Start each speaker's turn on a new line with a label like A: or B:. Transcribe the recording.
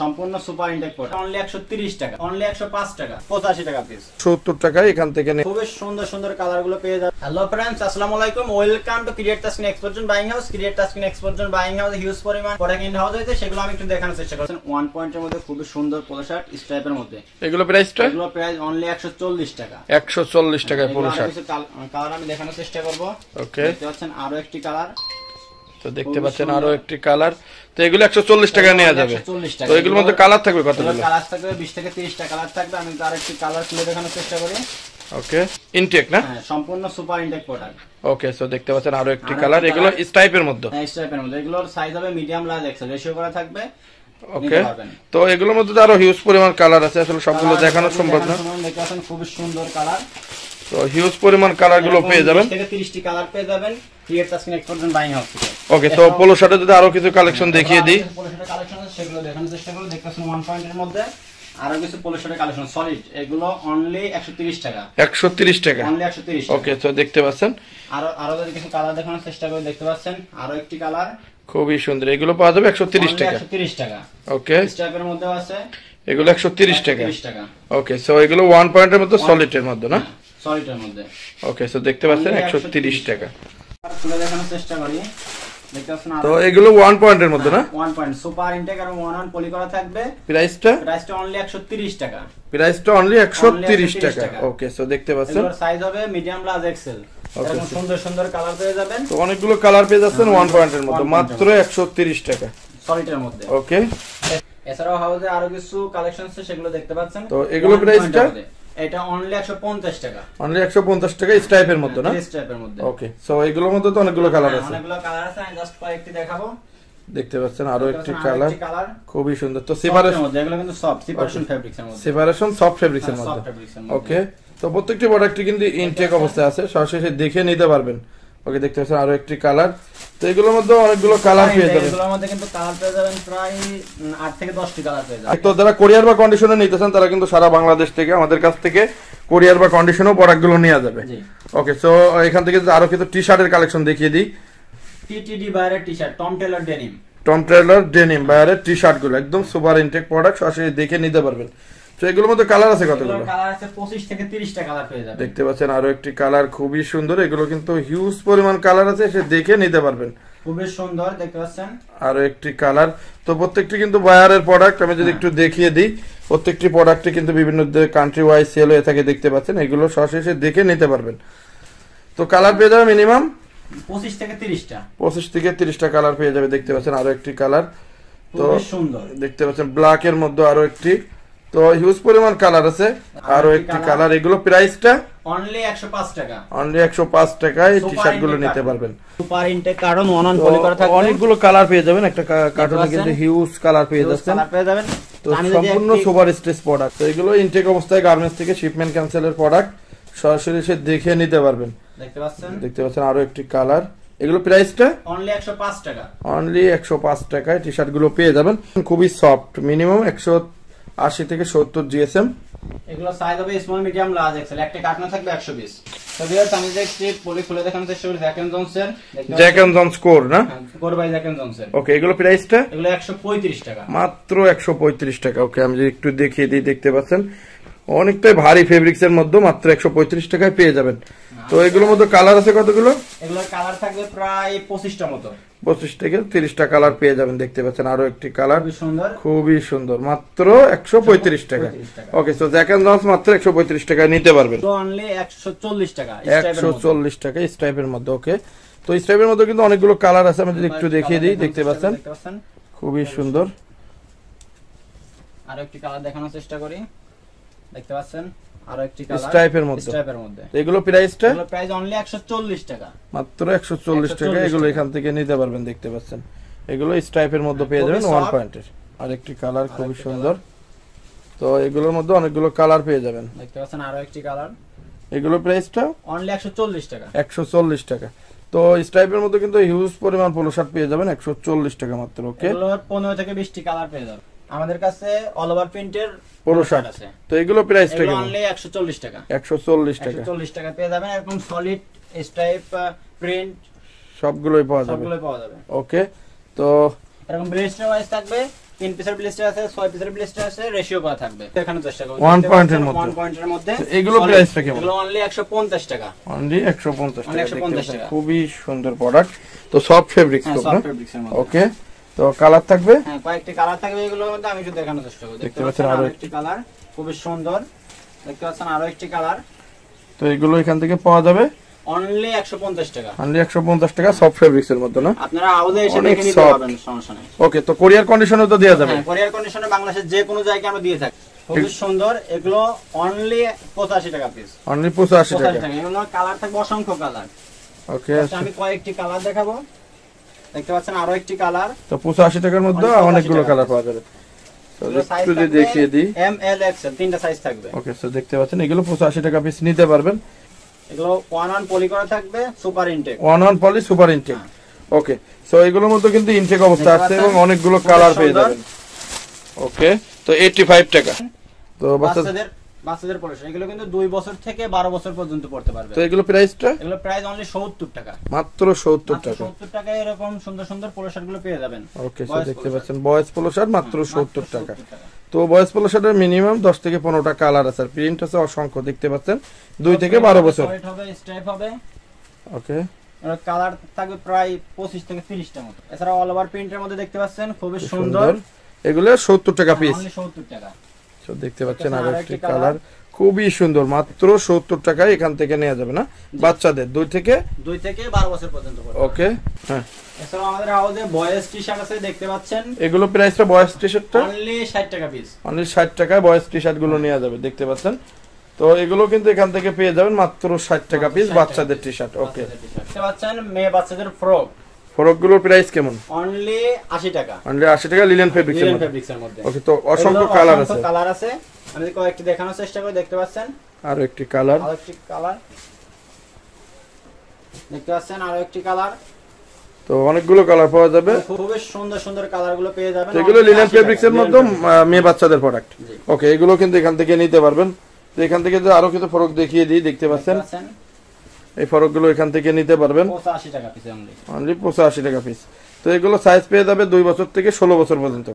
A: সম্পূর্ণ super intact টাকা এখান থেকে খুব সুন্দর সুন্দর কালার গুলো পেয়ে যাবেন হ্যালো फ्रेंड्स আসসালামু আলাইকুম ওয়েলকাম টু ক্রিয়েট টাস্কিন এক্সপোর্টজন বাইং হাউস ক্রিয়েট টাস্কিন এক্সপোর্টজন বাইং হাউস হিউজ পরিমাণ প্রোডাক্ট ইন হাউস হইতে সেগুলো আমি একটু দেখানোর চেষ্টা করছি 1 পয়েন্টের মধ্যে খুব সুন্দর পোলো শার্ট স্ট্রাইপের মধ্যে এগুলো প্রাইসটা এগুলো প্রাইস অনলি চল্লিশ টাকা
B: 140 টাকায় পোলো শার্ট
A: কালার আমি দেখানোর চেষ্টা করবো ওকে দেখতে পাচ্ছেন আরো একটি কালার তো দেখতে পাচ্ছেন আরো
B: একটি কালার তো এগুলো একশো চল্লিশ টাকা নেওয়া যাবে তো এগুলোর মধ্যে কালার থাকবে কত
A: কালার থাকবে বিশ থেকে তিরিশটা কালার থাকবে আমি আরেকটি কালার খুলে দেখানোর চেষ্টা করি হ্যাঁ, সম্পূর্ণ সুপার
B: ওকে দেখতে পাচ্ছেন আরো একটি কালার এগুলো মধ্যে
A: সাইজ হ্যাঁ, হবে মিডিয়াম থাকবে ওকে
B: তো এগুলোর মধ্যে তো আরো হিউজ পরিমাণ কালার আছে আসলে সবগুলো দেখানো সম্ভব না
A: খুব সুন্দর কালার
B: তো হিউজ পরিমাণ কালার গুলো পেয়ে যাবেন
A: ওকে তো পোলো শার্টে যদি আরো কিছু কালেকশন দেখিয়ে দিই পোলো শার্টের অনলি
B: টাকা ওকে তো দেখতে পাচ্ছেন
A: আরো আরো যদি কিছু কালার দেখানোর চেষ্টা করে দেখতে পাচ্ছেন আরো একটি কালার
B: খুবই সুন্দর এগুলো পাওয়া যাবে 130 টাকা টাকা ওকে মধ্যে আছে এগুলো 130 টাকা টাকা ওকে সো এগুলো পয়েন্ট এর মধ্যে সলিড এর মধ্যে না
A: হ্যাঁ। মধ্যে
B: ওকে দেখতে পাচ্ছেন 130 টাকা
A: চেষ্টা করি মধ্যে পয়েন্ট পলি থাকবে টাকা অনলি টাকা
B: ওকে দেখতে পাচ্ছেন
A: সাইজ হ্যাঁ, হবে মিডিয়াম এক্সেল সুন্দর সুন্দর কালার পেয়ে যাবেন তো
B: অনেকগুলো কালার পেয়ে যাচ্ছেন পয়েন্ট পয়েন্টের মধ্যে মাত্র একশো তিরিশ টাকা মধ্যে ওকে
A: এছাড়াও হাউজে আরো কিছু কালেকশন সেগুলো দেখতে পাচ্ছেন তো এগুলো প্রাইসটা এটা অনলি 150 টাকা
B: অনলি 150 টাকা স্ট্রাইপের মধ্যে না স্ট্রাইপের মধ্যে ওকে সো এগুলোর মধ্যে তো অনেকগুলো কালার হ্যাঁ, আছে
A: অনেকগুলো কালার আছে আমি জাস্ট কয়েকটি দেখাবো দেখতে পাচ্ছেন আরো একটি কালার
B: খুবই সুন্দর তো সেপারেশন
A: এগুলো কিন্তু সফট সেপারেশন ফেব্রিক্সের মধ্যে সেপারেশন সফট ফেব্রিক্সের মধ্যে ওকে
B: তো প্রত্যেকটি প্রোডাক্টই কিন্তু ইনটেক অবস্থায় আছে সরাসরি দেখে নিতে পারবেন ওকে দেখতে পাচ্ছেন আরো একটি কালার তো এগুলোর মধ্যে অনেকগুলো কালার পেয়ে যাবেন এগুলোর
A: মধ্যে কিন্তু কালার পেয়ে যাবেন প্রায় 8 থেকে 10 টি কালার পেয়ে যাবেন
B: তো যারা কোরিয়ার বা কন্ডিশনে নিতেছেন তারা কিন্তু সারা বাংলাদেশ থেকে আমাদের কাছ থেকে কোরিয়ার বা কন্ডিশনেও প্রোডাক্টগুলো নিয়ে যাবে ওকে সো এখান থেকে আরো কিছু টি শার্টের কালেকশন দেখিয়ে দিই
A: টিটিডি বাইরে T shirt Tom Tailor denim
B: Tom Tailor denim বাইরে টি শার্টগুলো একদম সুপার ইনটেক প্রোডাক্ট সরাসরি দেখে নিতে পারবেন তো এগুলোর মধ্যে কালার আছে কতগুলো
A: থেকে কালার
B: দেখতে পাচ্ছেন আরো একটি কালার খুবই সুন্দর এগুলো কিন্তু হিউজ পরিমাণ কালার আছে সে দেখে নিতে পারবেন
A: খুবই সুন্দর দেখতে পাচ্ছেন
B: একটি কালার তো প্রত্যেকটি কিন্তু বায়ারের প্রোডাক্ট আমি যদি হ্যাঁ। একটু দেখিয়ে দিই প্রত্যেকটি কিন্তু কান্ট্রি ওয়াইজ সেল হয়ে থাকে দেখতে পাচ্ছেন এগুলো দেখে নিতে পারবেন তো কালার পেয়ে মিনিমাম থেকে থেকে কালার পেয়ে যাবে দেখতে পাচ্ছেন একটি কালার তো সুন্দর দেখতে পাচ্ছেন ব্ল্যাক এর মধ্যে আরো একটি তো হিউজ পরিমাণ কালার আছে আরো একটি কালার এগুলো প্রাইসটা অনলি টাকায় নিতে পারবেন অনেকগুলো কালার পেয়ে যাবেন একটা কিন্তু হিউজ কালার পেয়ে যাচ্ছেন তো সম্পূর্ণ সুপার স্টেজ প্রোডাক্ট এগুলো অবস্থায় গার্মেন্টস থেকে শিপমেন্ট ক্যান্সেলের প্রোডাক্ট সরাসরি সে দেখে নিতে পারবেন দেখতে পাচ্ছেন আরো একটি কালার এগুলো প্রাইসটা অনলি পাঁচ টাকা টাকায় টি-শার্ট গুলো পেয়ে যাবেন খুবই সফট মিনিমাম একশো আশি থেকে সত্তর জিএসএম
A: এগুলো সাইজ হবে স্মল মিডিয়াম লার্জ এক্সেল একটা কাটনা থাকবে একশো তো ভিউয়ার্স আমি যে চেষ্টা জনসন না কোর বাই জ্যাক এন্ড ওকে এগুলো এগুলো টাকা
B: মাত্র পঁয়ত্রিশ টাকা ওকে আমি একটু দেখিয়ে দিই দেখতে পাচ্ছেন অনেকটাই ভারী ফেব্রিক্স এর মধ্যে মাত্র একশো পঁয়ত্রিশ টাকায় পেয়ে যাবেন তো এগুলোর মধ্যে কালার আছে কতগুলো
A: এগুলোর কালার থাকবে প্রায় পঁচিশটা মতো
B: পঁচিশ থেকে তিরিশটা কালার পেয়ে যাবেন দেখতে পাচ্ছেন আরো একটি কালার খুবই সুন্দর মাত্র একশো পঁয়ত্রিশ টাকা ওকে তো জ্যাক অ্যান্ড মাত্র একশো পঁয়ত্রিশ টাকায় নিতে পারবেন
A: একশো চল্লিশ টাকা একশো
B: চল্লিশ টাকা মধ্যে ওকে তো স্টাইপের মধ্যে কিন্তু অনেকগুলো কালার আছে আমি যদি একটু দেখিয়ে দিই দেখতে পাচ্ছেন খুবই সুন্দর
A: আর একটি কালার দেখানোর চেষ্টা করি দেখতে পাচ্ছেন আরো একটি কালার স্ট্রাইপের মধ্যে স্ট্রাইপের মধ্যে এগুলো প্রাইসটা এগুলো প্রাইস অনলি 140 টাকা মাত্র 140 টাকা এগুলো এখান
B: থেকে নিতে পারবেন দেখতে পাচ্ছেন এগুলো স্ট্রাইপের মধ্যে পেয়ে যাবেন পয়েন্টের কালার সুন্দর তো এগুলোর মধ্যে অনেকগুলো কালার পেয়ে যাবেন
A: দেখতে পাচ্ছেন আরো একটি কালার
B: এগুলো প্রাইসটা
A: অনলি 140 টাকা
B: 140 টাকা তো স্ট্রাইপের মধ্যে কিন্তু হিউজ পরিমাণ পোলো শার্ট পেয়ে যাবেন 140 টাকা মাত্র ওকে এগুলো
A: 15 থেকে 20 টি কালার পেয়ে যাবেন আমাদের কাছে অল ওভার প্রিন্টের
B: শার্ট আছে তো এগুলো প্রাইস টাকা অনলি
A: 140 টাকা
B: 140 টাকা 140
A: টাকা পেয়ে যাবেন এরকম সলিড স্টাইপ প্রিন্ট
B: সবগুলোই পাওয়া যাবে সবগুলোই পাওয়া যাবে ওকে তো
A: এরকম ব্লেস্টার ওয়াইজ থাকবে তিন পিসের ব্লেস্টার আছে ছয় পিসের ব্লেস্টার আছে রেশিও করা থাকবে দেখানোর চেষ্টা করব 1 মধ্যে 1 মধ্যে এগুলো প্রাইসটা কেমন এগুলো অনলি 150 টাকা অনলি 150 টাকা 150 টাকা
B: খুবই সুন্দর প্রোডাক্ট তো সব ফেব্রিক্স ওকে তো কালার থাকবে
A: হ্যাঁ, কয়েকটি কালার থাকবে এগুলোর আমি একটু দেখানোর চেষ্টা করব দেখতে পাচ্ছেন আরো একটি কালার খুবই সুন্দর দেখতে পাচ্ছেন আরো একটি কালার
B: তো এগুলো এখান থেকে পাওয়া যাবে
A: অনলি 150 টাকা
B: অনলি 150 টাকা সফট ফেব্রিক্স নেই ওকে তো কোরিয়ার কন্ডিশনে তো দেয়া যাবে হ্যাঁ
A: কোরিয়ার কন্ডিশনে বাংলাদেশের যে কোনো জায়গায় দিয়ে থাকি খুবই সুন্দর এগুলো অনলি 85 টাকা পিস অনলি 85 টাকা এগুলো কালার থাকবে অসংখ্য কালার
B: আচ্ছা, ওকে আমি
A: কয়েকটি কালার দেখাবো দেখতে পাচ্ছেন আরো একটি কালার
B: তো আশি টাকার মধ্যে অনেকগুলো কালার পাওয়া যাবে টাকা পিস নিতে পারবেন
A: এগুলো ওয়ান ওয়ান থাকবে super
B: one one super okay এগুলোর মধ্যে কিন্তু ইনটেক অবস্থা আছে এবং অনেকগুলো কালার পেয়ে যাবেন ওকে তো ফাইভ টাকা তো বাচ্চাদের
A: বাচ্চাদের পড়াশোনা এগুলো কিন্তু দুই বছর থেকে বারো বছর পর্যন্ত পড়তে পারবে তো এগুলো প্রাইসটা এগুলো প্রাইস অনলি সত্তর টাকা
B: মাত্র সত্তর টাকা সত্তর
A: টাকায় এরকম সুন্দর সুন্দর পোলো গুলো পেয়ে যাবেন ওকে দেখতে
B: পাচ্ছেন বয়স হ্যাঁ, পোলো মাত্র সত্তর টাকা তো বয়স পোলো মিনিমাম দশ থেকে পনেরোটা কালার আছে প্রিন্ট আছে অসংখ্য দেখতে পাচ্ছেন দুই থেকে বারো বছর
A: হবে স্ট্রাইপ হবে ওকে কালার থাকবে প্রায় পঁচিশ থেকে তিরিশটা মতো এছাড়া অল ওভার প্রিন্টের মধ্যে দেখতে পাচ্ছেন খুবই সুন্দর
B: এগুলো সত্তর টাকা পিস হ্যাঁ, সত্তর টাকা দেখতে পাচ্ছেন আর একটি কালার খুবই সুন্দর মাত্র সত্তর টাকায় এখান থেকে নেওয়া যাবে না বাচ্চাদের দুই থেকে
A: দুই থেকে বারো বছর পর্যন্ত
B: ওকে হ্যাঁ
A: আমাদের আছে দেখতে পাচ্ছেন
B: এগুলো টি শার্টটা টাকা পিস টাকায় টি শার্ট গুলো নেওয়া যাবে দেখতে পাচ্ছেন তো এগুলো কিন্তু এখান থেকে পেয়ে যাবেন মাত্র টাকা পিস বাচ্চাদের ওকে
A: দেখতে পাচ্ছেন মেয়ে বাচ্চাদের ফ্রক
B: ফরকগুলোর প্রাইস কেমন
A: অনলি 80 টাকা
B: অনলি 80 টাকা ফেব্রিক্স ফেব্রিক্স এর মধ্যে ওকে তো অসংখ্য কালার আছে কালার
A: আছে আমি কয়েকটি দেখানোর চেষ্টা করে দেখতে পাচ্ছেন
B: আরো একটি কালার আরো
A: একটি কালার দেখতে পাচ্ছেন আরো একটি কালার
B: তো অনেকগুলো কালার পাওয়া যাবে
A: খুবই সুন্দর সুন্দর কালারগুলো পেয়ে যাবেন এগুলো লিলেন ফেব্রিক্স এর মধ্যে
B: মেয়ে বাচ্চাদের প্রোডাক্ট ওকে এগুলো কিন্তু এখান থেকে নিতে পারবেন তো এখান থেকে আরো কিছু ফরক দেখিয়ে দিই দেখতে পাচ্ছেন এই ফরকগুলো এখান থেকে নিতে পারবেন পঁচাশি টাকা পিস তো এগুলো সাইজ পেয়ে যাবে দুই বছর থেকে ষোলো বছর পর্যন্ত